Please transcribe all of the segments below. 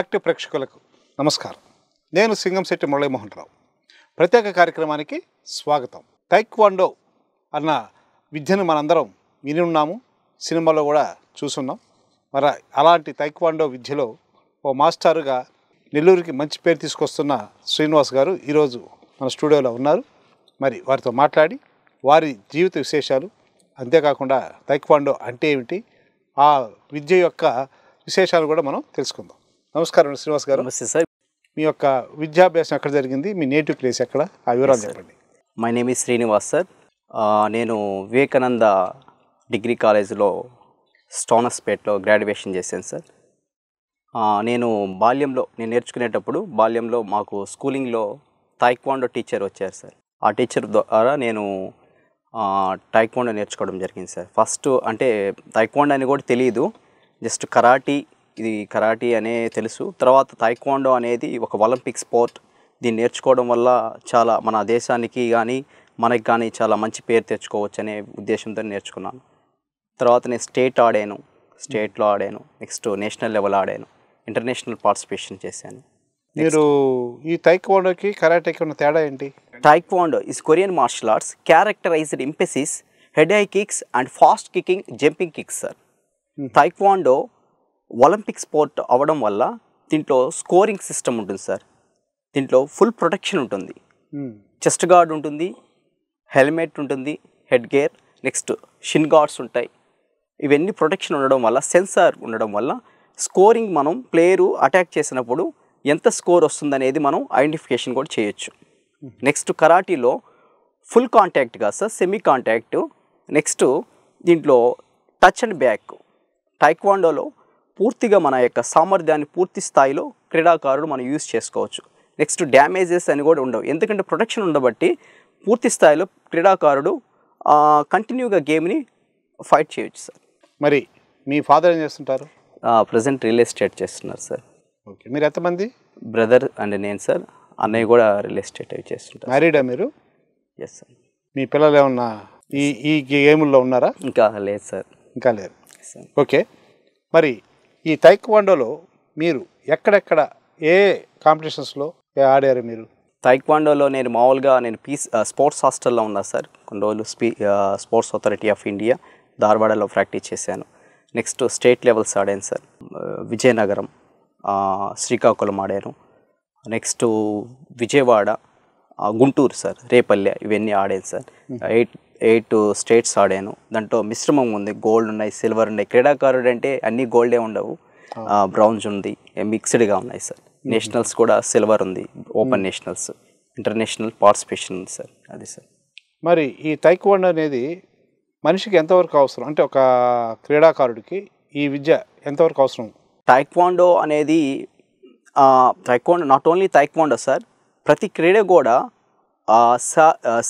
Active ప్రేక్షకులకు నమస్కారం నేను సింగంశెట్టి మురళీమోహన్ రావు ప్రత్యేక కార్యక్రమానికి స్వాగతం తైక్వాండో అన్న విద్యను మనందరం విని ఉన్నాము సినిమాలో కూడా చూసున్నాం మరి అలాంటి తైక్వాండో విద్యలో ఓ మాస్టారుగా నెల్లూరుకి మంచి పేరు తీసుకొస్తున్న శ్రీనివాస్ గారు ఈరోజు మన స్టూడియోలో ఉన్నారు మరి వారితో మాట్లాడి వారి జీవిత విశేషాలు అంతేకాకుండా తైక్వాండో అంటే ఏమిటి ఆ విద్య యొక్క విశేషాలు కూడా మనం తెలుసుకుందాం నమస్కారం శ్రీనివాస్ గారు నమస్తే సార్ మీ యొక్క విద్యాభ్యాసం ఎక్కడ జరిగింది మీ నేటివ్ ప్లేస్ ఎక్కడ ఆ వివరాలు చెప్పండి మై నేమ్ శ్రీనివాస్ సార్ నేను వివేకానంద డిగ్రీ కాలేజీలో స్టోనస్పేట్లో గ్రాడ్యుయేషన్ చేశాను సార్ నేను బాల్యంలో నేను నేర్చుకునేటప్పుడు బాల్యంలో మాకు స్కూలింగ్లో తైక్వాండో టీచర్ వచ్చారు సార్ ఆ టీచర్ ద్వారా నేను టైక్వాండో నేర్చుకోవడం జరిగింది సార్ ఫస్ట్ అంటే తైక్వాండో అని కూడా తెలియదు జస్ట్ కరాటీ ఇది కరాటీ అనే తెలుసు తర్వాత తైక్వాండో అనేది ఒక ఒలింపిక్ స్పోర్ట్ దీన్ని నేర్చుకోవడం వల్ల చాలా మన దేశానికి కానీ మనకి కానీ చాలా మంచి పేరు తెచ్చుకోవచ్చు అనే ఉద్దేశంతో నేర్చుకున్నాను తర్వాత నేను స్టేట్ ఆడాను స్టేట్లో ఆడాను నెక్స్ట్ నేషనల్ లెవెల్ ఆడాను ఇంటర్నేషనల్ పార్టిసిపేషన్ చేశాను మీరు ఈ టైక్వాండోకి కరాటేకి ఉన్న తేడా ఏంటి taekwondo is Korean martial arts characterized emphasis head high kicks and fast kicking jumping kicks sir taekwondo Olympic sport అవ్వడం వల్ల దీంట్లో స్కోరింగ్ సిస్టమ్ ఉంటుంది సార్ దీంట్లో ఫుల్ ప్రొటెక్షన్ ఉంటుంది చెస్ట్ గార్డ్ ఉంటుంది హెల్మెట్ ఉంటుంది head gear next shin guards ఉంటాయి ఇవన్నీ ప్రొటెక్షన్ ఉండడం వల్ల సెన్సార్ ఉండడం వల్ల స్కోరింగ్ మనం ప్లేయరు అటాక్ చేసినప్పుడు ఎంత స్కోర్ వస్తుందనేది మనం ఐడెంటిఫికేషన్ కూడా చేయొచ్చు నెక్స్ట్ కరాటీలో ఫుల్ కాంటాక్ట్ కాదు సార్ సెమీ కాంటాక్ట్ నెక్స్ట్ దీంట్లో టచ్ అండ్ బ్యాక్ టైక్వాండోలో పూర్తిగా మన యొక్క సామర్థ్యాన్ని పూర్తి స్థాయిలో క్రీడాకారుడు మనం యూజ్ చేసుకోవచ్చు నెక్స్ట్ డ్యామేజెస్ అని కూడా ఉండవు ఎందుకంటే ప్రొటెక్షన్ ఉండబట్టి పూర్తి స్థాయిలో క్రీడాకారుడు కంటిన్యూగా గేమ్ని ఫైట్ చేయొచ్చు సార్ మరి మీ ఫాదర్ ఏం చేస్తుంటారు ప్రజెంట్ రియల్ ఎస్టేట్ చేస్తున్నారు సార్ ఓకే మీరు ఎంతమంది బ్రదర్ అండ్ నేను సార్ అన్నయ్య కూడా రియల్ ఎస్టేట్ అవి చేస్తుంటారు మ్యారీడా మీరు ఎస్ సార్ మీ పిల్లలు ఏమన్నా ఈ ఈ గేముల్లో ఉన్నారా ఇంకా లేదు సార్ ఇంకా లేదు ఓకే మరి ఈ తైక్వాండోలో మీరు ఎక్కడెక్కడ ఏ కాంపిటీషన్స్లో ఆడారు మీరు తైక్వాండోలో నేను మామూలుగా నేను పీస్ స్పోర్ట్స్ హాస్టల్లో ఉన్నా సార్ కొన్ని రోజులు స్పీ స్పోర్ట్స్ అథారిటీ ఆఫ్ ఇండియా ధార్వాడలో ప్రాక్టీస్ చేశాను నెక్స్ట్ స్టేట్ లెవెల్స్ ఆడాను సార్ విజయనగరం శ్రీకాకుళం ఆడాను నెక్స్ట్ విజయవాడ గుంటూరు సార్ రేపల్లె ఇవన్నీ ఆడాను సార్ ఎయిట్ ఎయిట్ స్టేట్స్ ఆడాను దాంట్లో మిశ్రమం ఉంది గోల్డ్ ఉన్నాయి సిల్వర్ ఉన్నాయి క్రీడాకారుడు అంటే అన్ని గోల్డే ఉండవు బ్రౌన్స్ ఉంది మిక్స్డ్గా ఉన్నాయి సార్ నేషనల్స్ కూడా సిల్వర్ ఉంది ఓపెన్ నేషనల్స్ ఇంటర్నేషనల్ పార్టిసిపేషన్ ఉంది సార్ అది సార్ మరి ఈ తైక్వాండ్ అనేది మనిషికి ఎంతవరకు అవసరం అంటే ఒక క్రీడాకారుడికి ఈ విద్య ఎంతవరకు అవసరం తైక్వాండో అనేది taekwondo not only taekwondo sir ప్రతి క్రీడ కూడా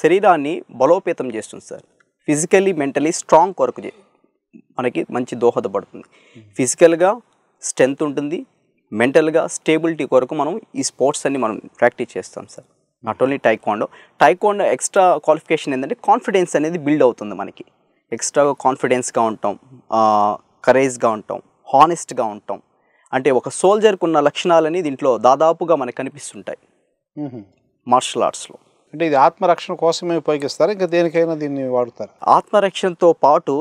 శరీరాన్ని బలోపేతం చేస్తుంది సార్ ఫిజికల్లీ మెంటలీ స్ట్రాంగ్ కొరకు మనకి మంచి దోహదపడుతుంది ఫిజికల్గా స్ట్రెంగ్త్ ఉంటుంది మెంటల్గా స్టేబిలిటీ కొరకు మనం ఈ స్పోర్ట్స్ అన్ని మనం ప్రాక్టీస్ చేస్తాం sir not only taekwondo taekwondo extra qualification ఏంటంటే కాన్ఫిడెన్స్ అనేది బిల్డ్ అవుతుంది మనకి ఎక్స్ట్రాగా కాన్ఫిడెన్స్గా ఉంటాం కరేజ్గా ఉంటాం హానెస్ట్గా ఉంటాం అంటే ఒక సోల్జర్కు ఉన్న లక్షణాలని దీంట్లో దాదాపుగా మనకు కనిపిస్తుంటాయి మార్షల్ ఆర్ట్స్లో అంటే ఇది ఆత్మరక్షణ కోసమే ఉపయోగిస్తారు ఇంకా దేనికైనా దీన్ని వాడుతారు ఆత్మరక్షణతో పాటు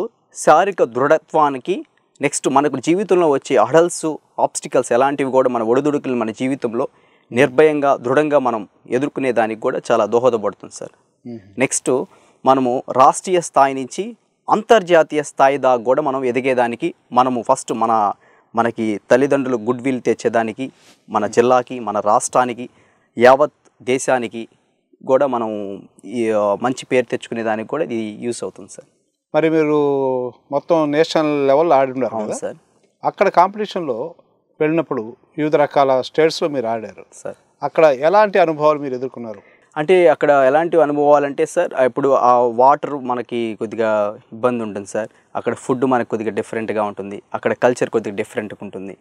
శారీరక దృఢత్వానికి నెక్స్ట్ మనకు జీవితంలో వచ్చే అడల్స్ ఆబ్స్టికల్స్ ఎలాంటివి కూడా మన ఒడిదుడుకులు మన జీవితంలో నిర్భయంగా దృఢంగా మనం ఎదుర్కొనే దానికి కూడా చాలా దోహదపడుతుంది సార్ నెక్స్ట్ మనము రాష్ట్రీయ స్థాయి నుంచి అంతర్జాతీయ స్థాయి దాకా కూడా మనం ఎదిగేదానికి మనము ఫస్ట్ మన మనకి తల్లిదండ్రులు గుడ్ విల్ తెచ్చేదానికి మన జిల్లాకి మన రాష్ట్రానికి యావత్ దేశానికి కూడా మనం మంచి పేరు తెచ్చుకునే దానికి కూడా ఇది యూస్ అవుతుంది సార్ మరి మీరు మొత్తం నేషనల్ లెవెల్ ఆడి అవును సార్ అక్కడ కాంపిటీషన్లో వెళ్ళినప్పుడు వివిధ రకాల స్టేట్స్లో మీరు ఆడారు సార్ అక్కడ ఎలాంటి అనుభవాలు మీరు ఎదుర్కొన్నారు అంటే అక్కడ ఎలాంటి అనుభవాలు అంటే సార్ ఇప్పుడు ఆ వాటర్ మనకి కొద్దిగా ఇబ్బంది ఉంటుంది సార్ అక్కడ ఫుడ్ మనకు కొద్దిగా డిఫరెంట్గా ఉంటుంది అక్కడ కల్చర్ కొద్దిగా డిఫరెంట్గా ఉంటుంది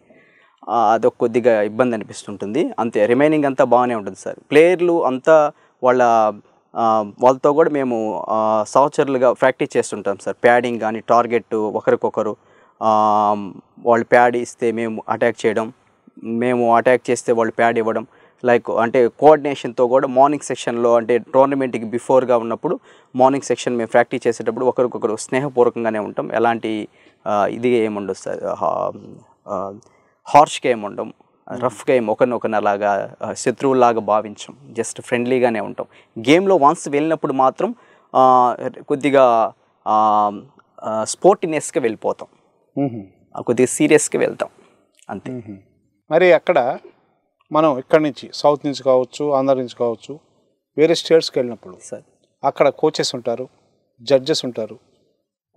అదొక కొద్దిగా ఇబ్బంది అనిపిస్తుంటుంది అంతే రిమైనింగ్ అంతా బాగానే ఉంటుంది సార్ ప్లేయర్లు అంతా వాళ్ళ వాళ్ళతో కూడా మేము సహచరులుగా ప్రాక్టీస్ చేస్తుంటాం సార్ ప్యాడింగ్ కానీ టార్గెట్ ఒకరికొకరు వాళ్ళు ప్యాడ్ ఇస్తే మేము అటాక్ చేయడం మేము అటాక్ చేస్తే వాళ్ళు ప్యాడ్ ఇవ్వడం లైక్ అంటే కోఆర్డినేషన్తో కూడా మార్నింగ్ సెక్షన్లో అంటే టోర్నమెంట్కి బిఫోర్గా ఉన్నప్పుడు మార్నింగ్ సెక్షన్ మేము ప్రాక్టీస్ చేసేటప్పుడు ఒకరికొకరు స్నేహపూర్వకంగానే ఉంటాం ఎలాంటి ఇది ఏముండదు సార్ హార్ష్ గేమ్ ఉండం hmm. రఫ్ గేమ్ ఒకరినొకరిని అలాగా శత్రువులాగా భావించం జస్ట్ ఫ్రెండ్లీగానే ఉంటాం గేమ్లో వన్స్ వెళ్ళినప్పుడు మాత్రం కొద్దిగా స్పోర్టినెస్గా వెళ్ళిపోతాం కొద్దిగా సీరియస్గా వెళ్తాం అంతే మరి అక్కడ మనం ఇక్కడ నుంచి సౌత్ నుంచి కావచ్చు ఆంధ్ర నుంచి కావచ్చు వేరే స్టేట్స్కి వెళ్ళినప్పుడు సార్ అక్కడ కోచెస్ ఉంటారు జడ్జెస్ ఉంటారు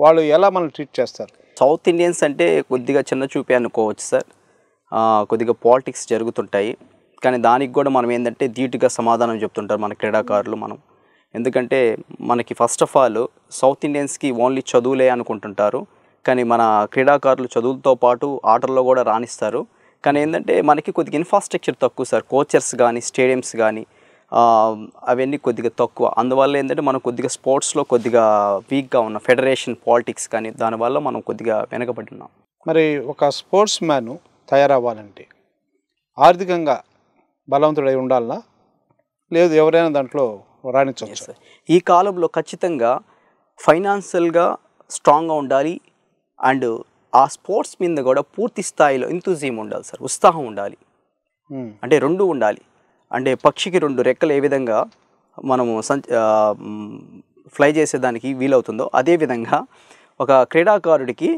వాళ్ళు ఎలా మనం ట్రీట్ చేస్తారు సౌత్ ఇండియన్స్ అంటే కొద్దిగా చిన్న చూపే అనుకోవచ్చు సార్ కొద్దిగా పాలిటిక్స్ జరుగుతుంటాయి కానీ దానికి కూడా మనం ఏంటంటే ధీటుగా సమాధానం చెప్తుంటారు మన క్రీడాకారులు మనం ఎందుకంటే మనకి ఫస్ట్ ఆఫ్ ఆల్ సౌత్ ఇండియన్స్కి ఓన్లీ చదువులే అనుకుంటుంటారు కానీ మన క్రీడాకారులు చదువులతో పాటు ఆటల్లో కూడా రాణిస్తారు కానీ ఏంటంటే మనకి కొద్దిగా ఇన్ఫ్రాస్ట్రక్చర్ తక్కువ సార్ కోచర్స్ కానీ స్టేడియమ్స్ కానీ అవన్నీ కొద్దిగా తక్కువ అందువల్ల ఏంటంటే మనం కొద్దిగా స్పోర్ట్స్లో కొద్దిగా వీక్గా ఉన్న ఫెడరేషన్ పాలిటిక్స్ కానీ దానివల్ల మనం కొద్దిగా వెనకబడి ఉన్నాం మరి ఒక స్పోర్ట్స్ మ్యాను తయారవ్వాలంటే ఆర్థికంగా బలవంతుడై ఉండాలన్నా లేదు ఎవరైనా దాంట్లో రాణించవచ్చు ఈ కాలంలో ఖచ్చితంగా ఫైనాన్షియల్గా స్ట్రాంగ్గా ఉండాలి అండ్ ఆ స్పోర్ట్స్ మీద కూడా పూర్తి స్థాయిలో ఇంతూజియం ఉండాలి సార్ ఉత్సాహం ఉండాలి అంటే రెండు ఉండాలి అంటే పక్షికి రెండు రెక్కలు ఏ విధంగా మనము ఫ్లై చేసేదానికి వీలవుతుందో అదేవిధంగా ఒక క్రీడాకారుడికి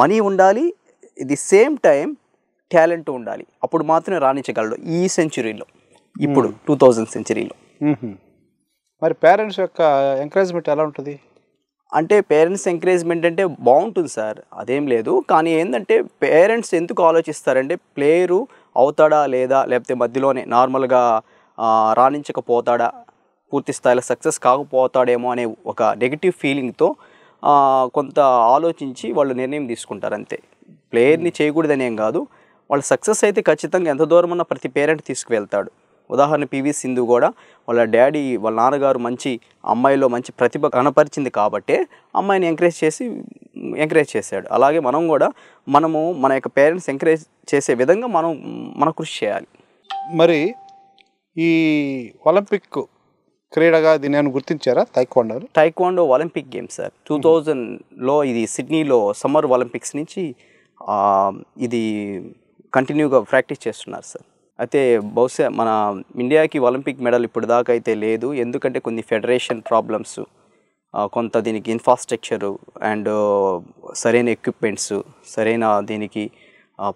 మనీ ఉండాలి ఇది సేమ్ టైం టాలెంట్ ఉండాలి అప్పుడు మాత్రమే రాణించగలడు ఈ సెంచురీలో ఇప్పుడు టూ థౌజండ్ సెంచరీలో మరి పేరెంట్స్ యొక్క ఎంకరేజ్మెంట్ ఎలా ఉంటుంది అంటే పేరెంట్స్ ఎంకరేజ్మెంట్ అంటే బాగుంటుంది సార్ అదేం లేదు కానీ ఏంటంటే పేరెంట్స్ ఎందుకు ఆలోచిస్తారంటే ప్లేయరు అవుతాడా లేదా లేకపోతే మధ్యలోనే నార్మల్గా రాణించకపోతాడా పూర్తి స్థాయిలో సక్సెస్ కాకపోతాడేమో అనే ఒక నెగిటివ్ ఫీలింగ్తో కొంత ఆలోచించి వాళ్ళు నిర్ణయం తీసుకుంటారు అంతే ప్లేయర్ని చేయకూడదనేం కాదు వాళ్ళ సక్సెస్ అయితే ఖచ్చితంగా ఎంత దూరం ఉన్న ప్రతి పేరెంట్ తీసుకువెళ్తాడు ఉదాహరణ పివి సింధు కూడా వాళ్ళ డాడీ వాళ్ళ నాన్నగారు మంచి అమ్మాయిలో మంచి ప్రతిభ కనపరిచింది కాబట్టి అమ్మాయిని ఎంకరేజ్ చేసి ఎంకరేజ్ చేశాడు అలాగే మనం కూడా మనము మన యొక్క పేరెంట్స్ ఎంకరేజ్ చేసే విధంగా మనం మన కృషి చేయాలి మరి ఈ ఒలింపిక్ క్రీడగా దీన్ని నేను గుర్తించారా taekwondo taekwondo olympic games sir two థౌజండ్లో ఇది సిడ్నీలో సమ్మర్ ఒలింపిక్స్ నుంచి ఇది కంటిన్యూగా ప్రాక్టీస్ చేస్తున్నారు సార్ అయితే బహుశా మన ఇండియాకి ఒలింపిక్ మెడల్ ఇప్పుడు దాకా అయితే లేదు ఎందుకంటే కొన్ని ఫెడరేషన్ ప్రాబ్లమ్స్ కొంత దీనికి ఇన్ఫ్రాస్ట్రక్చరు అండ్ సరైన ఎక్విప్మెంట్స్ సరైన దీనికి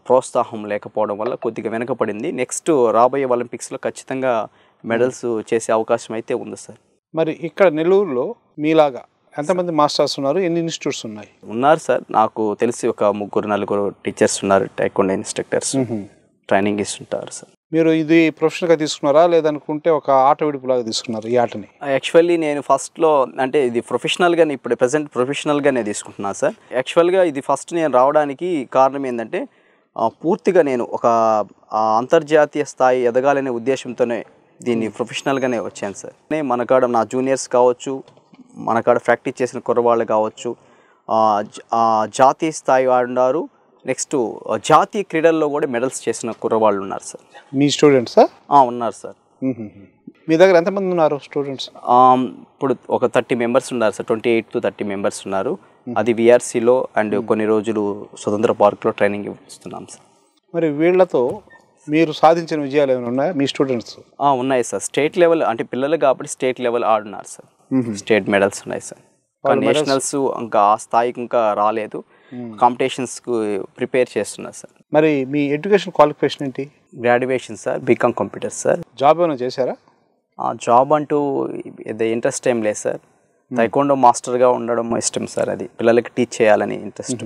ప్రోత్సాహం లేకపోవడం వల్ల కొద్దిగా వెనకపడింది నెక్స్ట్ రాబోయే ఒలింపిక్స్లో ఖచ్చితంగా మెడల్స్ చేసే అవకాశం అయితే ఉంది సార్ మరి ఇక్కడ నెల్లూరులో మీలాగా ఎంతమంది మాస్టర్స్ ఉన్నారు ఎన్ని ఇన్స్టిట్యూట్స్ ఉన్నాయి ఉన్నారు సార్ నాకు తెలిసి ఒక ముగ్గురు నలుగురు టీచర్స్ ఉన్నారు టైకుండా ఇన్స్ట్రక్టర్స్ ట్రైనింగ్ ఇస్తుంటారు సార్ మీరు ఇది ప్రొఫెషనల్గా తీసుకున్నారా లేదనుకుంటే ఒక ఆట విడుపులాగా తీసుకున్నారు ఈ ఆటని యాక్చువల్లీ నేను ఫస్ట్లో అంటే ఇది ప్రొఫెషనల్గానే ఇప్పుడు ప్రజెంట్ ప్రొఫెషనల్గానే తీసుకుంటున్నాను సార్ యాక్చువల్గా ఇది ఫస్ట్ నేను రావడానికి కారణం ఏంటంటే పూర్తిగా నేను ఒక అంతర్జాతీయ స్థాయి ఎదగాలనే ఉద్దేశంతోనే దీన్ని ప్రొఫెషనల్గానే వచ్చాను సార్ మనకాడ నా జూనియర్స్ కావచ్చు మనకాడ ప్రాక్టీస్ చేసిన కుర్రవాళ్ళు కావచ్చు జాతీయ స్థాయి ఆడున్నారు నెక్స్ట్ జాతీయ క్రీడల్లో కూడా మెడల్స్ చేసిన కుర్రవాళ్ళు ఉన్నారు సార్ మీ స్టూడెంట్స్ ఉన్నారు సార్ మీ దగ్గర ఎంతమంది ఉన్నారు స్టూడెంట్స్ ఇప్పుడు ఒక థర్టీ మెంబర్స్ ఉన్నారు sir twenty eight to thirty members ఉన్నారు అది విఆర్సీలో అండ్ కొన్ని రోజులు స్వతంత్ర పార్క్లో ట్రైనింగ్ ఇస్తున్నాం సార్ మరి వీళ్ళతో మీరు సాధించిన విజయాలు ఏమైనా ఉన్నాయా మీ స్టూడెంట్స్ ఉన్నాయి సార్ స్టేట్ లెవెల్ అంటే పిల్లలు కాబట్టి స్టేట్ లెవెల్ ఆడున్నారు సార్ స్టేట్ mm-hmm. మెడల్స్ ఉన్నాయి సార్ నేషనల్స్ ఇంకా ఆ స్థాయికి ఇంకా రాలేదు కాంపిటీషన్స్కు ప్రిపేర్ చేస్తున్నారు సార్ మరి మీ ఎడ్యుకేషన్ క్వాలిఫికేషన్ ఏంటి graduation sir BCom computer sir job ఏమైనా చేశారా జాబ్ అంటూ ఇంట్రెస్ట్ ఏం లేదు సార్ తైకోండో మాస్టర్గా ఉండడం ఇష్టం సార్ అది పిల్లలకి టీచ్ చేయాలని ఇంట్రెస్ట్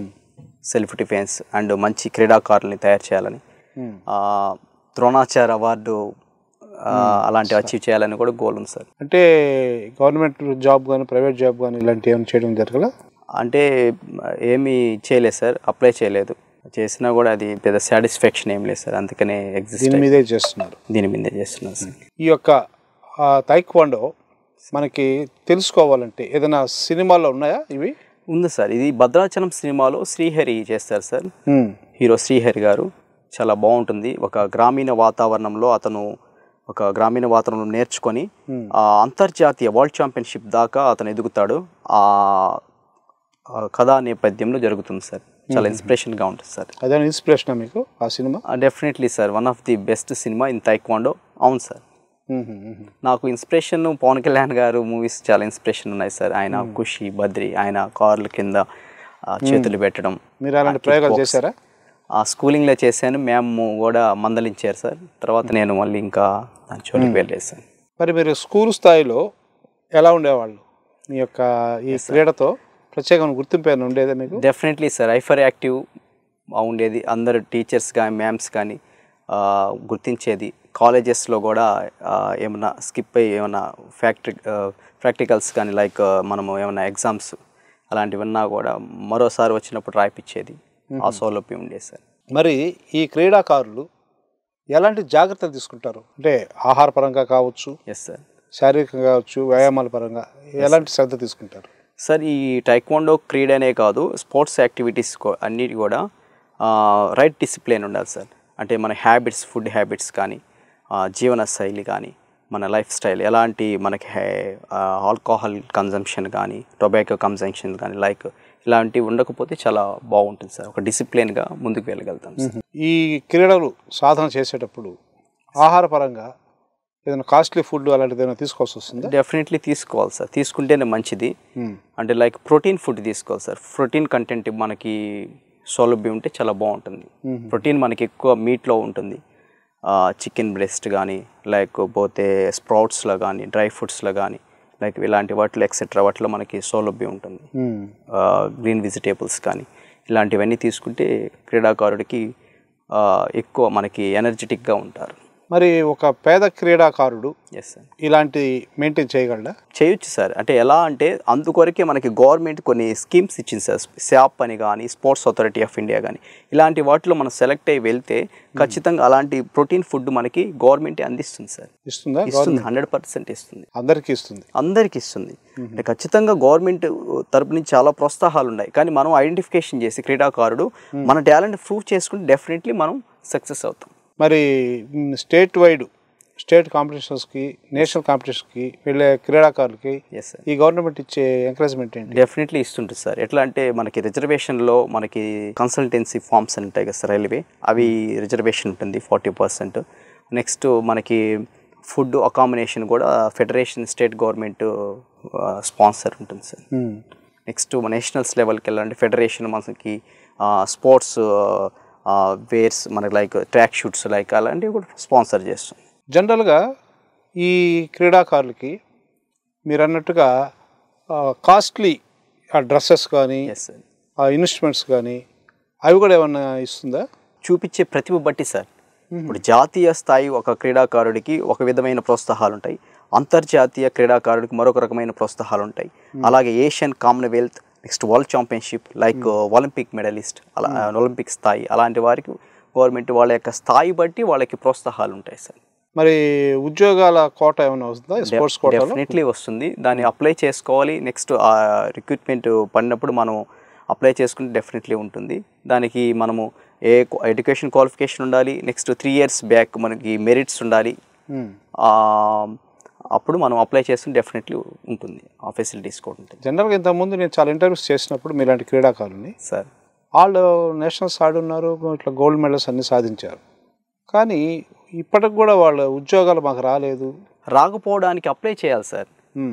సెల్ఫ్ డిఫెన్స్ అండ్ మంచి క్రీడాకారుల్ని తయారు చేయాలని mm. ద్రోణాచార్య అవార్డు అలాంటివి అచీవ్ చేయాలని కూడా గోల్ ఉంది సార్ అంటే గవర్నమెంట్ జాబ్ కానీ ప్రైవేట్ జాబ్ కానీ ఇలాంటివి ఏమైనా చేయడం జరగల అంటే ఏమీ చేయలేదు సార్ అప్లై చేయలేదు చేసినా కూడా అది పెద్ద సాటిస్ఫాక్షన్ ఏం లేదు సార్ అందుకనే ఎగ్జిస్ట్ దీని మీదే చేస్తున్నారు దీని మీదే చేస్తున్నారు సార్ ఈ యొక్క తైక్వాండో మనకి తెలుసుకోవాలంటే ఏదైనా సినిమాలో ఉన్నాయా ఇవి ఉంది సార్ ఇది భద్రాచలం సినిమాలో శ్రీహరి చేస్తారు సార్ హీరో శ్రీహరి గారు చాలా బాగుంటుంది ఒక గ్రామీణ వాతావరణంలో అతను ఒక గ్రామీణ వాతావరణం నేర్చుకొని అంతర్జాతీయ వరల్డ్ ఛాంపియన్షిప్ దాకా అతను ఎదుగుతాడు ఆ కథా నేపథ్యంలో జరుగుతుంది సార్ చాలా ఇన్స్పిరేషన్గా ఉంటుంది సార్ అదే ఇన్స్పిరేషన్ మీకు ఆ cinema definitely sir one of the best cinema in taekwondo అవును సార్ నాకు ఇన్స్పిరేషన్ పవన్ కళ్యాణ్ గారు మూవీస్ చాలా ఇన్స్పిరేషన్ ఉన్నాయి సార్ ఆయన ఖుషి బద్రి ఆయన కార్ల కింద చేతులు పెట్టడం మీరు అలాంటి ప్రయోగాలు చేశారా ఆ స్కూలింగ్లో చేశాను మ్యామ్ కూడా మందలించారు సార్ తర్వాత నేను మళ్ళీ ఇంకా దాని చోటుకి వెళ్ళేసాను సార్ మరి మీరు స్కూల్ స్థాయిలో ఎలా ఉండేవాళ్ళు మీ యొక్క ఈ క్రీడతో ప్రత్యేకంగా గుర్తింపు ఉండేది మీకు డెఫినెట్లీ సార్ హైఫర్ యాక్టివ్ ఉండేది అందరు టీచర్స్ కానీ మ్యామ్స్ కానీ గుర్తించేది కాలేజెస్లో కూడా ఏమైనా స్కిప్ అయ్యి ఏమైనా ఫ్యాక్టరీ ప్రాక్టికల్స్ కానీ లైక్ మనము ఏమైనా ఎగ్జామ్స్ అలాంటివన్నా కూడా మరోసారి వచ్చినప్పుడు రాయిపించేది ఆ సౌలభ్యం ఉండేది సార్ మరి ఈ క్రీడాకారులు ఎలాంటి జాగ్రత్తలు తీసుకుంటారు అంటే ఆహార పరంగా కావచ్చు ఎస్ సార్ శారీరకంగా కావచ్చు వ్యాయామాల పరంగా ఎలాంటి శ్రద్ధ తీసుకుంటారు సార్ ఈ టైక్వాండో క్రీడనే కాదు స్పోర్ట్స్ యాక్టివిటీస్ అన్నిటి కూడా రైట్ డిసిప్లిన్ ఉండాలి సార్ అంటే మన హ్యాబిట్స్ ఫుడ్ హ్యాబిట్స్ కానీ జీవన శైలి కానీ మన లైఫ్ స్టైల్ ఎలాంటి మనకి ఆల్కహాల్ కన్జంప్షన్ కానీ టొబాకో కన్జంప్షన్ కానీ లైక్ ఇలాంటివి ఉండకపోతే చాలా బాగుంటుంది సార్ ఒక డిసిప్లిన్గా ముందుకు వెళ్ళగలుగుతాం ఈ క్రీడలు సాధన చేసేటప్పుడు ఆహారపరంగా ఏదైనా కాస్ట్లీ ఫుడ్ అలాంటిది ఏదైనా తీసుకోవాల్సి వస్తుంది డెఫినెట్లీ తీసుకోవాలి సార్ తీసుకుంటేనే మంచిది అంటే లైక్ ప్రోటీన్ ఫుడ్ తీసుకోవాలి సార్ ప్రోటీన్ కంటెంట్ మనకి సౌలభ్యం ఉంటే చాలా బాగుంటుంది ప్రోటీన్ మనకి ఎక్కువ మీట్లో ఉంటుంది చికెన్ బ్రెస్ట్ కానీ లేకపోతే స్ప్రౌట్స్లో కానీ డ్రై ఫ్రూట్స్లో కానీ లైక్ ఇలాంటి వాటిలో ఎక్సెట్రా వాటిలో మనకి సౌలభ్యం ఉంటుంది గ్రీన్ hmm. వెజిటేబుల్స్ కానీ ఇలాంటివన్నీ తీసుకుంటే క్రీడాకారుడికి ఎక్కువ మనకి ఎనర్జెటిక్గా ఉంటారు మరి ఒక పేద క్రీడాకారుడు ఇలాంటి మెయింటైన్ చేయగలడా చేయొచ్చు సార్ అంటే ఎలా అంటే అందుకొరకే మనకి గవర్నమెంట్ కొన్ని స్కీమ్స్ ఇచ్చింది సార్ శాప్ అని కానీ స్పోర్ట్స్ అథారిటీ ఆఫ్ ఇండియా కానీ ఇలాంటి వాటిలో మనం సెలెక్ట్ అయ్యి వెళ్తే hmm. ఖచ్చితంగా అలాంటి ప్రోటీన్ ఫుడ్ మనకి గవర్నమెంట్ అందిస్తుంది సార్ ఇస్తుందా ఇస్తుంది హండ్రెడ్ పర్సెంట్ ఇస్తుంది అందరికీ ఇస్తుంది అందరికీ ఇస్తుంది hmm. అంటే ఖచ్చితంగా గవర్నమెంట్ తరపు నుంచి చాలా ప్రోత్సాహాలు ఉన్నాయి కానీ మనం ఐడెంటిఫికేషన్ చేసి క్రీడాకారుడు hmm. మన టాలెంట్ ప్రూవ్ చేసుకుంటే డెఫినెట్లీ మనం సక్సెస్ అవుతాం మరి స్టేట్ వైడ్ స్టేట్ కాంపిటీషన్స్కి నేషనల్ కాంపిటీషన్కి వెళ్ళే క్రీడాకారులకి ఈ గవర్నమెంట్ ఇచ్చే ఎంకరేజ్మెంట్ ఏంటి డెఫినెట్లీ ఇస్తుంటుంది సార్ ఎట్లా అంటే మనకి రిజర్వేషన్లో మనకి కన్సల్టెన్సీ ఫామ్స్ ఉంటాయి కదా సార్ రైల్వే అవి రిజర్వేషన్ ఉంటుంది ఫార్టీ పర్సెంట్ నెక్స్ట్ మనకి ఫుడ్ అకామినేషన్ కూడా ఫెడరేషన్ స్టేట్ గవర్నమెంట్ స్పాన్సర్ ఉంటుంది సార్ నెక్స్ట్ నేషనల్స్ లెవెల్కి వెళ్ళాలంటే ఫెడరేషన్ మనకి స్పోర్ట్స్ వేర్స్ మనకి లైక్ ట్రాక్ షూట్స్ లైక్ అలాంటివి కూడా స్పాన్సర్ చేస్తాం జనరల్గా ఈ క్రీడాకారులకి మీరు అన్నట్టుగా కాస్ట్లీ ఆ డ్రెస్సెస్ కానీ ఆ ఇన్వెస్ట్మెంట్స్ కానీ అవి కూడా ఏమన్నా ఇస్తుందా చూపించే ప్రతిభ బట్టి సార్ ఇప్పుడు జాతీయ స్థాయి ఒక క్రీడాకారుడికి ఒక విధమైన ప్రోత్సాహాలు ఉంటాయి అంతర్జాతీయ క్రీడాకారుడికి మరొక రకమైన ప్రోత్సాహాలు ఉంటాయి అలాగే Asian commonwealth next world championship like hmm. uh, olympic medalist అలా hmm. uh, ఒలింపిక్ స్థాయి అలాంటి వారికి గవర్నమెంట్ వాళ్ళ యొక్క స్థాయి బట్టి వాళ్ళకి ప్రోత్సాహాలు ఉంటాయి సార్ మరి ఉద్యోగాల కోట ఏమైనా వస్తుందా స్పోర్ట్స్ కోట డెఫినెట్లీ వస్తుంది దాన్ని అప్లై చేసుకోవాలి నెక్స్ట్ ఆ రిక్రూట్మెంట్ పడినప్పుడు మనం అప్లై చేసుకుంటే డెఫినెట్లీ ఉంటుంది దానికి మనము ఏ ఎడ్యుకేషన్ క్వాలిఫికేషన్ ఉండాలి నెక్స్ట్ త్రీ ఇయర్స్ బ్యాక్ మనకి మెరిట్స్ ఉండాలి hmm. um, అప్పుడు మనం అప్లై చేస్తే డెఫినెట్లీ ఉంటుంది ఆ ఫెసిలిటీస్ కూడా ఉంటాయి జనరల్గా ఇంతకుముందు నేను చాలా ఇంటర్వ్యూస్ చేసినప్పుడు మీలాంటి క్రీడాకారుని సార్ వాళ్ళు నేషనల్స్ ఆడున్నారు ఇట్లా గోల్డ్ మెడల్స్ అన్ని సాధించారు కానీ ఇప్పటికి కూడా వాళ్ళ ఉద్యోగాలు మాకు రాలేదు రాకపోవడానికి అప్లై చేయాలి సార్ hmm.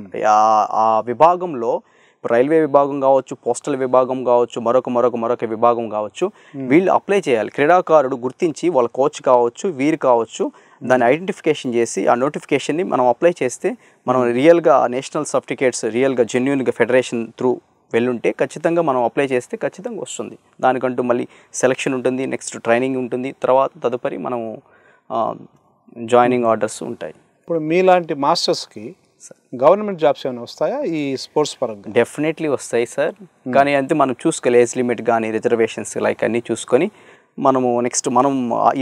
ఆ విభాగంలో రైల్వే విభాగం కావచ్చు పోస్టల్ విభాగం కావచ్చు మరొక మరొక మరొక విభాగం కావచ్చు hmm. వీళ్ళు అప్లై చేయాలి క్రీడాకారుడు గుర్తించి వాళ్ళ కోచ్ కావచ్చు వీరు కావచ్చు hmm. దాన్ని ఐడెంటిఫికేషన్ చేసి ఆ నోటిఫికేషన్ని మనం అప్లై చేస్తే మనం రియల్గా నేషనల్ సర్టిఫికేట్స్ రియల్గా జెన్యున్గా ఫెడరేషన్ త్రూ వెళ్ళుంటే ఖచ్చితంగా మనం అప్లై చేస్తే ఖచ్చితంగా వస్తుంది దానికంటూ మళ్ళీ సెలక్షన్ ఉంటుంది నెక్స్ట్ ట్రైనింగ్ ఉంటుంది తర్వాత తదుపరి మనము జాయినింగ్ ఆర్డర్స్ ఉంటాయి ఇప్పుడు మీలాంటి మాస్టర్స్కి గవర్నమెంట్ జాబ్స్ ఏమైనా వస్తాయా ఈ స్పోర్ట్స్ పరంగా డెఫినెట్లీ వస్తాయి సార్ కానీ అంతే మనం చూసుకోవాలి ఏజ్ లిమిట్ కానీ రిజర్వేషన్స్ లైక్ అన్నీ చూసుకొని మనము నెక్స్ట్ మనం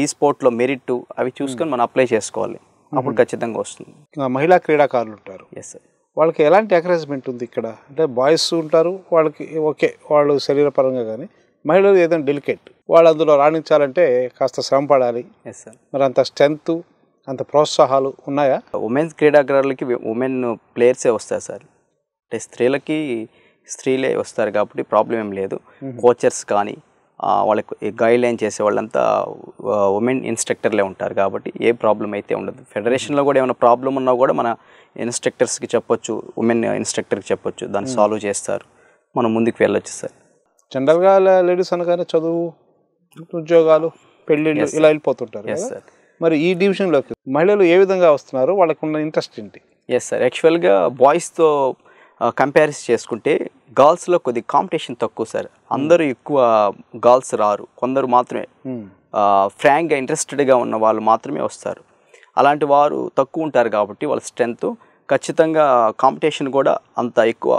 ఈ స్పోర్ట్లో మెరిట్ అవి చూసుకొని మనం అప్లై చేసుకోవాలి అప్పుడు ఖచ్చితంగా వస్తుంది మహిళా క్రీడాకారులు ఉంటారు ఎస్ సార్ వాళ్ళకి ఎలాంటి ఎంకరేజ్మెంట్ ఉంది ఇక్కడ అంటే బాయ్స్ ఉంటారు వాళ్ళకి ఓకే వాళ్ళు శరీరపరంగా కానీ మహిళలు ఏదైనా డెలికేట్ వాళ్ళు అందులో రాణించాలంటే కాస్త శ్రమ పడాలి మరి అంత స్ట్రెంగ్త్ అంత ప్రోత్సాహాలు ఉన్నాయా ఉమెన్స్ క్రీడాకారులకి ఉమెన్ ప్లేయర్సే వస్తారు సార్ అంటే స్త్రీలకి స్త్రీలే వస్తారు కాబట్టి ప్రాబ్లం ఏం లేదు కోచర్స్ కానీ వాళ్ళకు గైడ్ లైన్ చేసే వాళ్ళంతా ఉమెన్ ఇన్స్ట్రక్టర్లే ఉంటారు కాబట్టి ఏ ప్రాబ్లం అయితే ఉండదు ఫెడరేషన్లో కూడా ఏమైనా ప్రాబ్లం ఉన్నా కూడా మన ఇన్స్ట్రక్టర్స్కి చెప్పొచ్చు ఉమెన్ ఇన్స్ట్రక్టర్కి చెప్పొచ్చు దాన్ని సాల్వ్ చేస్తారు మనం ముందుకు వెళ్ళొచ్చు సార్ జనరల్గా లేడీస్ అనగానే చదువు ఉద్యోగాలు పెళ్ళిళ్ళు ఇలా వెళ్ళిపోతుంటారు ఎస్ సార్ మరి ఈ డివిజన్లోకి మహిళలు ఏ విధంగా వస్తున్నారు వాళ్ళకు ఉన్న ఇంట్రెస్ట్ ఏంటి ఎస్ సార్ యాక్చువల్గా బాయ్స్తో కంపారిజన్ చేసుకుంటే గర్ల్స్లో కొద్ది కాంపిటీషన్ తక్కువ సార్ అందరూ hmm. ఎక్కువ గర్ల్స్ రారు కొందరు మాత్రమే ఫ్రాంక్గా hmm. ఇంట్రెస్టెడ్గా ఉన్న వాళ్ళు మాత్రమే వస్తారు అలాంటి వారు తక్కువ ఉంటారు కాబట్టి వాళ్ళ స్ట్రెంగ్త్ ఖచ్చితంగా కాంపిటీషన్ కూడా అంత ఎక్కువ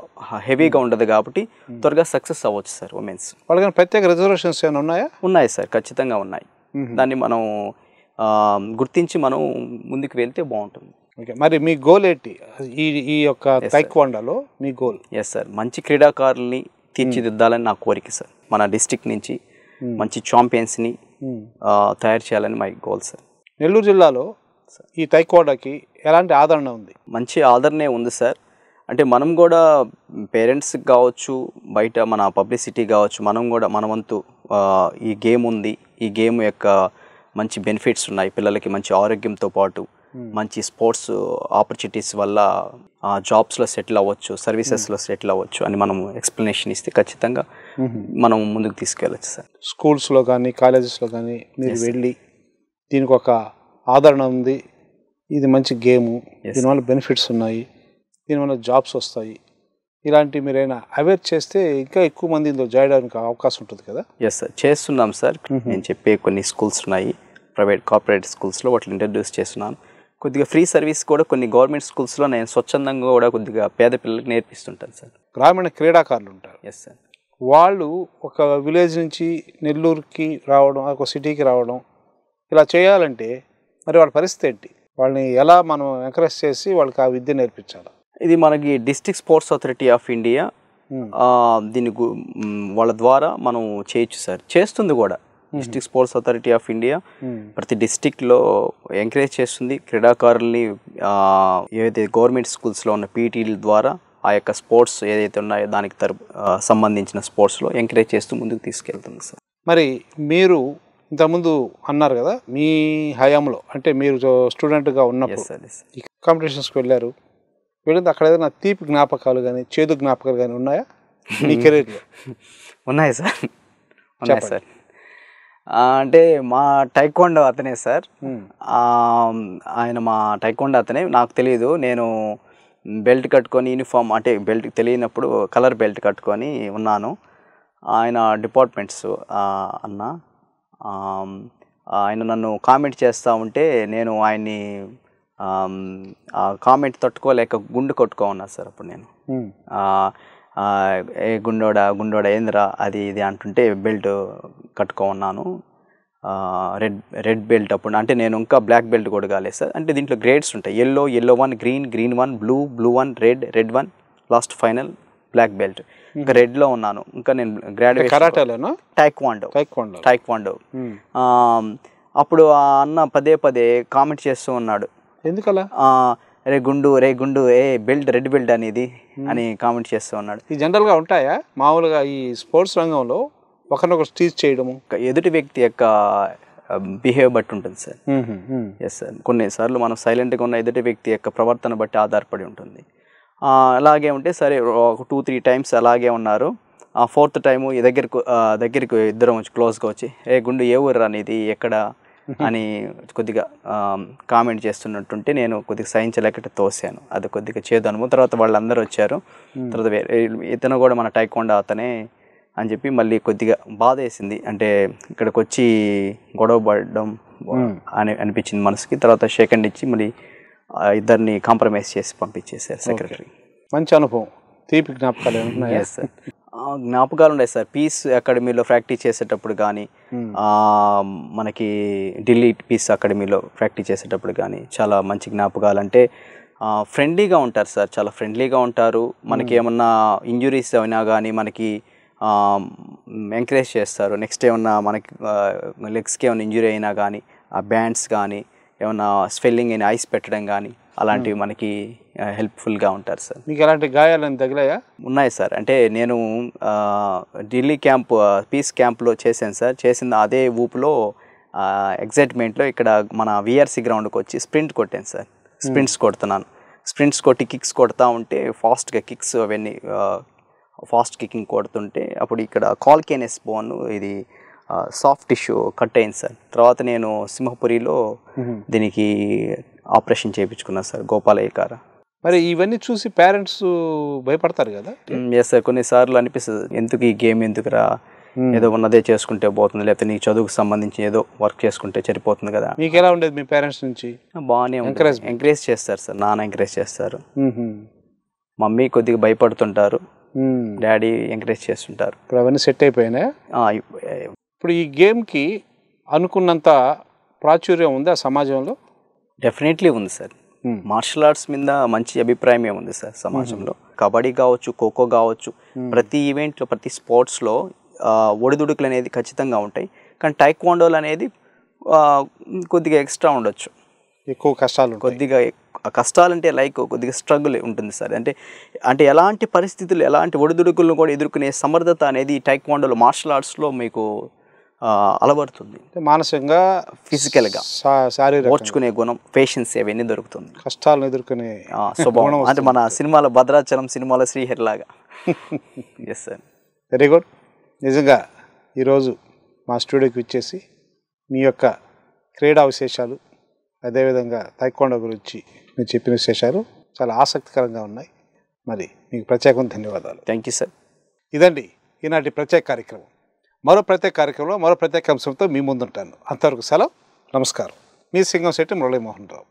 హెవీగా hmm. ఉండదు కాబట్టి త్వరగా సక్సెస్ అవ్వచ్చు సార్ ఉమెన్స్ వాళ్ళకి ప్రత్యేక రిజర్వేషన్స్ ఏమైనా ఉన్నాయా ఉన్నాయి సార్ ఖచ్చితంగా ఉన్నాయి దాన్ని మనం గుర్తించి మనం ముందుకు వెళ్తే బాగుంటుంది ఓకే మరి మీ గోల్ ఏంటి ఈ ఈ యొక్క తైక్వాండాలో మీ గోల్ ఎస్ సార్ మంచి క్రీడాకారుల్ని తీర్చిదిద్దాలని hmm. నా కోరిక సార్ మన డిస్టిక్ నుంచి hmm. మంచి ఛాంపియన్స్ని hmm. తయారు చేయాలని మై గోల్ సార్ నెల్లూరు జిల్లాలో ఈ తైక్వాడాకి ఎలాంటి ఆదరణ ఉంది మంచి ఆదరణ ఉంది సార్ అంటే మనం కూడా పేరెంట్స్కి కావచ్చు బయట మన పబ్లిసిటీ కావచ్చు మనం కూడా మనవంతు ఈ గేమ్ ఉంది ఈ గేమ్ యొక్క మంచి బెనిఫిట్స్ ఉన్నాయి పిల్లలకి మంచి ఆరోగ్యంతో పాటు hmm. మంచి స్పోర్ట్స్ ఆపర్చునిటీస్ uh, వల్ల జాబ్స్లో సెటిల్ అవ్వచ్చు సర్వీసెస్లో hmm. సెటిల్ అవ్వచ్చు అని మనం ఎక్స్ప్లెనేషన్ ఇస్తే ఖచ్చితంగా hmm. మనం ముందుకు తీసుకెళ్ళచ్చు సార్ స్కూల్స్లో కానీ కాలేజెస్లో కానీ మీరు వెళ్ళి దీనికి ఒక ఆదరణ ఉంది ఇది మంచి గేము దీనివల్ల బెనిఫిట్స్ ఉన్నాయి దీనివల్ల జాబ్స్ వస్తాయి ఇలాంటి మీరైనా అవేర్ చేస్తే ఇంకా ఎక్కువ మంది ఇందులో జాయిన్ అవ్వడానికి అవకాశం ఉంటుంది కదా ఎస్ సార్ చేస్తున్నాం సార్ నేను చెప్పే కొన్ని స్కూల్స్ ఉన్నాయి ప్రైవేట్ కార్పొరేట్ స్కూల్స్లో వాటిని ఇంట్రడ్యూస్ చేస్తున్నాను కొద్దిగా ఫ్రీ సర్వీస్ కూడా కొన్ని గవర్నమెంట్ స్కూల్స్లో నేను స్వచ్ఛందంగా కూడా కొద్దిగా పేద పిల్లలకు నేర్పిస్తుంటాను సార్ గ్రామీణ క్రీడాకారులు ఉంటారు ఎస్ సార్ వాళ్ళు ఒక విలేజ్ నుంచి నెల్లూరుకి రావడం ఒక సిటీకి రావడం ఇలా చేయాలంటే మరి వాళ్ళ పరిస్థితి ఏంటి వాళ్ళని ఎలా మనం ఎంకరేజ్ చేసి వాళ్ళకి ఆ విద్య నేర్పించాలి ఇది మనకి district sports authority of India దీని వాళ్ళ ద్వారా మనం చేయొచ్చు సార్ చేస్తుంది కూడా district sports authority of India ప్రతి డిస్టిక్లో ఎంకరేజ్ చేస్తుంది క్రీడాకారుల్ని ఏదైతే గవర్నమెంట్ స్కూల్స్లో ఉన్న పీటీల ద్వారా ఆ యొక్క స్పోర్ట్స్ ఏదైతే ఉన్నాయో దానికి తరపు సంబంధించిన స్పోర్ట్స్లో ఎంకరేజ్ చేస్తూ ముందుకు తీసుకెళ్తుంది సార్ మరి మీరు ఇంతకుముందు అన్నారు కదా మీ హయాంలో అంటే మీరు స్టూడెంట్గా ఉన్నప్పుడు కాంపిటీషన్స్కి వెళ్ళారు వెళ్ళింది అక్కడ ఏదైనా తీపి జ్ఞాపకాలు కానీ చేదు జ్ఞాపకాలు కానీ ఉన్నాయా మీ కెరీర్లో ఉన్నాయి సార్ ఉన్నాయి సార్ అంటే మా టైక్వాండో అతనే సార్ ఆయన మా టైక్వాండో అతనే నాకు తెలియదు నేను బెల్ట్ కట్టుకొని యూనిఫామ్ అంటే బెల్ట్ తెలియనప్పుడు కలర్ బెల్ట్ కట్టుకొని ఉన్నాను ఆయన డిపార్ట్మెంట్స్ అన్న ఆయన నన్ను కామెంట్ చేస్తూ ఉంటే నేను ఆయన్ని కామెంట్ తట్టుకోలేక గుండు కొట్టుకో ఉన్నా సార్ అప్పుడు నేను ఏ గుండోడ గుండోడ ఏందిరా అది ఇది అంటుంటే బెల్ట్ కట్టుకో ఉన్నాను రెడ్ రెడ్ బెల్ట్ అప్పుడు అంటే నేను ఇంకా బ్లాక్ బెల్ట్ కూడా కాలేదు సార్ అంటే దీంట్లో గ్రేడ్స్ ఉంటాయి yellow yellow one green green one blue blue one red red one last final black belt ఇంకా రెడ్లో ఉన్నాను ఇంకా నేను గ్రాడ్యుయేషన్ టైక్వాండో టైక్వాండో అప్పుడు ఆ అన్న పదే పదే కామెంట్ చేస్తూ ఉన్నాడు ఎందుకలా రే గుండు రే గుండు ఏ బెల్ట్ రెడ్ బెల్ట్ అనేది అని కామెంట్ చేస్తూ ఉన్నాడు ఈ జనరల్గా ఉంటాయా మామూలుగా ఈ స్పోర్ట్స్ రంగంలో ఒకరినొకరు టీచ్ చేయడము ఎదుటి వ్యక్తి యొక్క బిహేవ్ బట్టి ఉంటుంది సార్ ఎస్ సార్ కొన్నిసార్లు మనం సైలెంట్గా ఉన్న ఎదుటి వ్యక్తి యొక్క ప్రవర్తన బట్టి ఆధారపడి ఉంటుంది అలాగే ఉంటే సరే ఒక టూ త్రీ టైమ్స్ అలాగే ఉన్నారు ఆ ఫోర్త్ టైము దగ్గరకు దగ్గరికి ఇద్దరం వచ్చి క్లోజ్గా వచ్చి ఏ గుండు ఏ ఊర్రా అనేది ఎక్కడ అని కొద్దిగా కామెంట్ చేస్తున్నట్టుంటే నేను కొద్దిగా సహించలేక తోసాను అది కొద్దిగా చేదు అనుభవం తర్వాత వాళ్ళందరూ వచ్చారు తర్వాత ఇతను కూడా మన టైకోండా అతనే అని చెప్పి మళ్ళీ కొద్దిగా బాధ వేసింది అంటే ఇక్కడికి వచ్చి గొడవ పడడం అని అనిపించింది మనసుకి తర్వాత షేకండ్ ఇచ్చి మళ్ళీ ఇద్దరిని కాంప్రమైజ్ చేసి పంపించేశారు సెక్రటరీ మంచి అనుభవం తీపి జ్ఞాపకాలు సార్ జ్ఞాపకాలు ఉన్నాయి సార్ పీస్ అకాడమీలో ప్రాక్టీస్ చేసేటప్పుడు కానీ hmm. మనకి ఢిల్లీ పీస్ అకాడమీలో ప్రాక్టీస్ చేసేటప్పుడు కానీ చాలా మంచి జ్ఞాపకాలు అంటే ఫ్రెండ్లీగా ఉంటారు సార్ చాలా ఫ్రెండ్లీగా ఉంటారు మనకి hmm. ఏమన్నా ఇంజురీస్ అయినా కానీ మనకి ఎంకరేజ్ చేస్తారు నెక్స్ట్ ఏమన్నా మనకి లెగ్స్కి ఏమైనా ఇంజురీ అయినా కానీ ఆ బ్యాండ్స్ కానీ ఏమన్నా స్వెల్లింగ్ అయినా ఐస్ పెట్టడం కానీ అలాంటివి మనకి హెల్ప్ఫుల్గా ఉంటారు సార్ మీకు అలాంటి గాయాలు తగిలాయా ఉన్నాయి సార్ అంటే నేను ఢిల్లీ క్యాంప్ పీస్ క్యాంప్లో చేశాను సార్ చేసిన అదే ఊపులో ఎగ్జైట్మెంట్లో ఇక్కడ మన విఆర్సీ గ్రౌండ్కి వచ్చి స్ప్రింట్ కొట్టాను సార్ స్ప్రింట్స్ కొడుతున్నాను స్ప్రింట్స్ కొట్టి కిక్స్ కొడతా ఉంటే ఫాస్ట్గా కిక్స్ అవన్నీ ఫాస్ట్ కికింగ్ కొడుతుంటే అప్పుడు ఇక్కడ కాల్కేనెస్ బోన్ ఇది సాఫ్ట్ టిష్యూ కట్ అయింది సార్ తర్వాత నేను సింహపురిలో దీనికి ఆపరేషన్ చేయించుకున్నాను సార్ గోపాలయ్య గారు మరి ఇవన్నీ చూసి పేరెంట్స్ భయపడతారు కదా ఎస్ సార్ కొన్నిసార్లు అనిపిస్తుంది ఎందుకు ఈ గేమ్ ఎందుకురా ఏదో ఉన్నదే చేసుకుంటే పోతుంది లేకపోతే నీ చదువుకు సంబంధించి ఏదో వర్క్ చేసుకుంటే సరిపోతుంది కదా మీకు ఎలా ఉండేది మీ పేరెంట్స్ నుంచి బాగానే ఎంకరేజ్ ఎంకరేజ్ చేస్తారు సార్ నాన్న ఎంకరేజ్ చేస్తారు మమ్మీ కొద్దిగా భయపడుతుంటారు డాడీ ఎంకరేజ్ చేస్తుంటారు ఇప్పుడు అవన్నీ సెట్ అయిపోయినా ఇప్పుడు ఈ గేమ్కి అనుకున్నంత ప్రాచుర్యం ఉంది ఆ సమాజంలో డెఫినెట్లీ ఉంది సార్ మార్షల్ ఆర్ట్స్ మీద మంచి అభిప్రాయమే ఉంది సార్ సమాజంలో hmm. కబడ్డీ కావచ్చు ఖోఖో కావచ్చు hmm. ప్రతి ఈవెంట్లో ప్రతి స్పోర్ట్స్లో ఒడిదుడుకులు అనేది ఖచ్చితంగా ఉంటాయి కానీ టైక్వాండోలు అనేది కొద్దిగా ఎక్స్ట్రా ఉండొచ్చు ఎక్కువ కష్టాలు కొద్దిగా కష్టాలు అంటే లైక్ కొద్దిగా స్ట్రగుల్ ఉంటుంది సార్ అంటే అంటే ఎలాంటి పరిస్థితులు ఎలాంటి ఒడిదుడుకులను కూడా ఎదుర్కొనే సమర్థత అనేది టైక్వాండోలో మార్షల్ ఆర్ట్స్లో మీకు అలవడుతుంది మానసికంగా ఫిజికల్గా ఓర్చుకునే గుణం పేషెన్స్ అవన్నీ దొరుకుతుంది కష్టాలను ఎదుర్కొనే స్వభావం అంటే మన సినిమాలో భద్రాచలం సినిమాలో శ్రీహరి లాగా ఎస్ సార్ వెరీ గుడ్ నిజంగా ఈరోజు మా స్టూడియోకి ఇచ్చేసి మీ యొక్క క్రీడా విశేషాలు అదేవిధంగా తైక్వాండో గురించి మీరు చెప్పిన విశేషాలు చాలా ఆసక్తికరంగా ఉన్నాయి మరి మీకు ప్రత్యేకం ధన్యవాదాలు థ్యాంక్ యూ సార్ ఇదండి ఈనాటి ప్రత్యేక కార్యక్రమం మరో ప్రత్యేక కార్యక్రమంలో మరో ప్రత్యేక అంశంతో మీ ముందుంటాను అంతవరకు సెలవు నమస్కారం మీ సింగం శెట్టి మురళీమోహన్ రావు